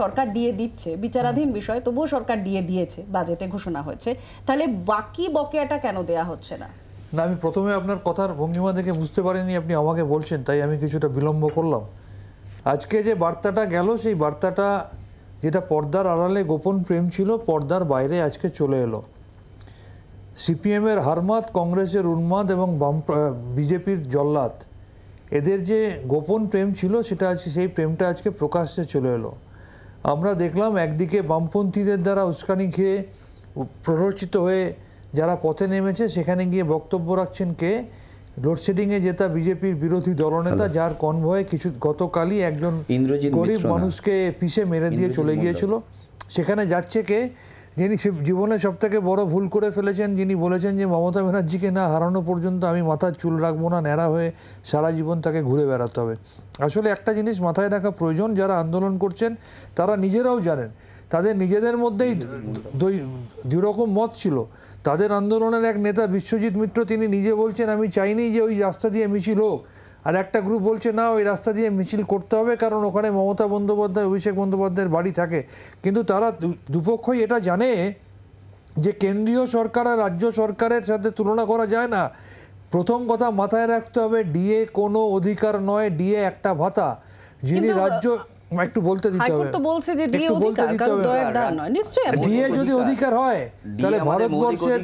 সরকার দিয়ে দিচ্ছে বিচারাধীন বিষয় তবুও সরকার দিয়ে দিয়েছে বাজেটে ঘোষণা হয়েছে তাহলে বাকি বকেয়াটা কেন দেয়া হচ্ছে না না আমি প্রথমে আপনার কথার ভঙ্গিমা দেখে বুঝতে পারিনি আপনি আমাকে বলছেন তাই আমি কিছুটা বিলম্ব করলাম আজকে যে বার্তাটা গেল সেই বার্তাটা যেটা পর্দার আড়ালে গোপন প্রেম ছিল পর্দার বাইরে আজকে চলে এলো সিপিএমের হারমাত কংগ্রেসের উন্মাদ এবং বাম বিজেপির জল্লাদ এদের যে গোপন প্রেম ছিল সেটা আজকে সেই প্রেমটা আজকে প্রকাশ্যে চলে এলো আমরা দেখলাম একদিকে বামপন্থীদের দ্বারা উস্কানি খেয়ে প্ররোচিত হয়ে যারা পথে নেমেছে সেখানে গিয়ে বক্তব্য রাখছেন কে লোডশেডিংয়ে যেটা বিজেপির বিরোধী দলনেতা যার কনভয়ে কিছু গতকালই একজন গরিব মানুষকে পিষে মেরে দিয়ে চলে গিয়েছিল সেখানে যাচ্ছে কে যিনি জীবনে সব থেকে বড় ভুল করে ফেলেছেন যিনি বলেছেন যে মমতা ব্যানার্জিকে না হারানো পর্যন্ত আমি মাথার চুল রাখবো না ন্যাড়া হয়ে সারা জীবন তাকে ঘুরে বেড়াতে হবে আসলে একটা জিনিস মাথায় রাখা প্রয়োজন যারা আন্দোলন করছেন তারা নিজেরাও জানেন তাদের নিজেদের মধ্যেই দুই রকম মত ছিল তাদের আন্দোলনের এক নেতা বিশ্বজিৎ মিত্র তিনি নিজে বলছেন আমি চাইনি যে ওই রাস্তা দিয়ে মিছিল হোক আর একটা গ্রুপ বলছে না ওই রাস্তা দিয়ে মিছিল করতে হবে কারণ ওখানে মমতা বন্দ্যোপাধ্যায় অভিষেক বন্দ্যোপাধ্যায়ের বাড়ি থাকে কিন্তু তারা দুপক্ষই এটা জানে যে কেন্দ্রীয় সরকার আর রাজ্য সরকারের সাথে তুলনা করা যায় না প্রথম কথা মাথায় রাখতে হবে ডিএ কোনো অধিকার নয় ডিএ একটা ভাতা যিনি রাজ্য একটু বলতে দিতে হবে তো বলছে যে ডিএ অধিকার কারণ দয়ের দান নয় নিশ্চয়ই ডিএ যদি অধিকার হয় তাহলে ভারতবর্ষের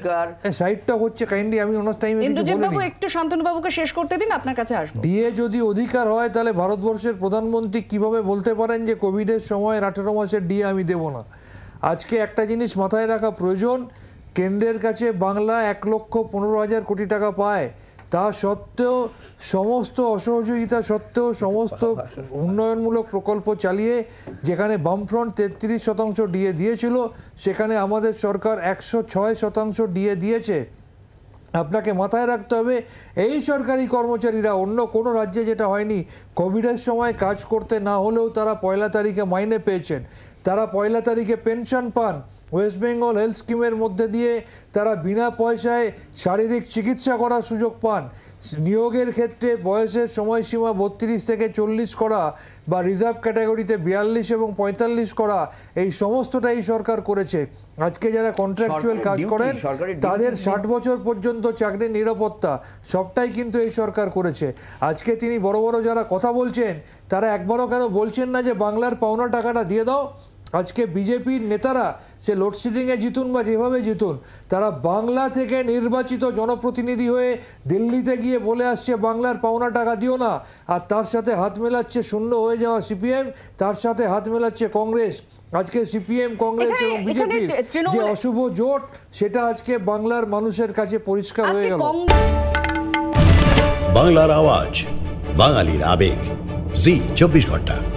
সাইডটা হচ্ছে কাইন্ডলি আমি অনার্স টাইমে বাবু একটু শান্তনু বাবুকে শেষ করতে দিন আপনার কাছে আসবো ডিএ যদি অধিকার হয় তাহলে ভারতবর্ষের প্রধানমন্ত্রী কিভাবে বলতে পারেন যে কোভিডের সময় 18 মাসের ডিএ আমি দেব না আজকে একটা জিনিস মাথায় রাখা প্রয়োজন কেন্দ্রের কাছে বাংলা এক লক্ষ পনেরো হাজার কোটি টাকা পায় তা সত্ত্বেও সমস্ত অসহযোগিতা সত্ত্বেও সমস্ত উন্নয়নমূলক প্রকল্প চালিয়ে যেখানে বামফ্রন্ট তেত্রিশ শতাংশ ডিএ দিয়েছিল সেখানে আমাদের সরকার একশো ছয় শতাংশ ডিএ দিয়েছে আপনাকে মাথায় রাখতে হবে এই সরকারি কর্মচারীরা অন্য কোনো রাজ্যে যেটা হয়নি কোভিডের সময় কাজ করতে না হলেও তারা পয়লা তারিখে মাইনে পেয়েছেন তারা পয়লা তারিখে পেনশন পান ওয়েস্ট বেঙ্গল হেলথ স্কিমের মধ্যে দিয়ে তারা বিনা পয়সায় শারীরিক চিকিৎসা করার সুযোগ পান নিয়োগের ক্ষেত্রে বয়সের সময়সীমা বত্রিশ থেকে চল্লিশ করা বা রিজার্ভ ক্যাটাগরিতে বিয়াল্লিশ এবং পঁয়তাল্লিশ করা এই সমস্তটাই সরকার করেছে আজকে যারা কন্ট্রাকচুয়াল কাজ করেন তাদের ষাট বছর পর্যন্ত চাকরির নিরাপত্তা সবটাই কিন্তু এই সরকার করেছে আজকে তিনি বড় বড় যারা কথা বলছেন তারা একবারও কেন বলছেন না যে বাংলার পাওনা টাকাটা দিয়ে দাও আজকে বিজেপির নেতারা সে লোডশেডিংয়ে জিতুন বা যেভাবে জিতুন তারা বাংলা থেকে নির্বাচিত জনপ্রতিনিধি হয়ে দিল্লিতে গিয়ে বলে আসছে বাংলার পাওনা টাকা দিও না আর তার সাথে হাত মেলাচ্ছে শূন্য হয়ে যাওয়া সিপিএম তার সাথে হাত মেলাচ্ছে কংগ্রেস আজকে সিপিএম কংগ্রেস এবং বিজেপি যে অশুভ জোট সেটা আজকে বাংলার মানুষের কাছে পরিষ্কার হয়ে গেল বাংলার আওয়াজ বাঙালির আবেগ জি চব্বিশ ঘন্টা